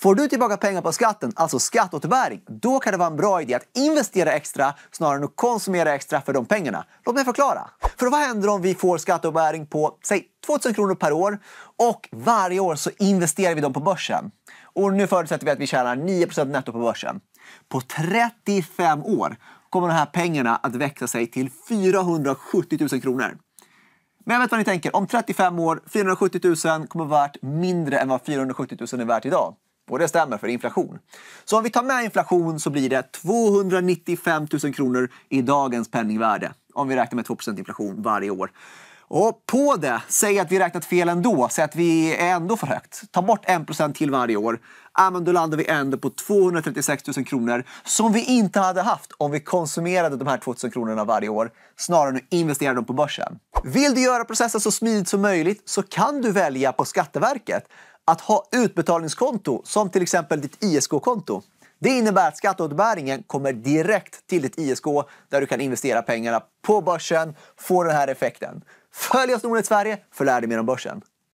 Får du tillbaka pengar på skatten, alltså skatteåterbäring, då kan det vara en bra idé att investera extra snarare än att konsumera extra för de pengarna. Låt mig förklara. För vad händer om vi får skatteåterbäring på, säg 2000 kronor per år och varje år så investerar vi dem på börsen? Och nu förutsätter vi att vi tjänar 9 netto på börsen. På 35 år kommer de här pengarna att växa sig till 470 000 kronor. Men jag vet vad ni tänker. Om 35 år, 470 000 kommer värt mindre än vad 470 000 är värt idag. Och det stämmer för inflation. Så om vi tar med inflation så blir det 295 000 kronor i dagens penningvärde. Om vi räknar med 2 inflation varje år. Och på det, säg att vi räknat fel ändå, säg att vi är ändå för högt. Ta bort 1 till varje år. men då landar vi ändå på 236 000 kronor som vi inte hade haft om vi konsumerade de här 2000 kronorna varje år snarare än att investera dem på börsen. Vill du göra processen så smidigt som möjligt så kan du välja på Skatteverket att ha utbetalningskonto, som till exempel ditt ISK-konto, det innebär att skatteåterbäringen kommer direkt till ditt ISK där du kan investera pengarna på börsen, få den här effekten. Följ oss Nordnet Sverige för att lära dig mer om börsen.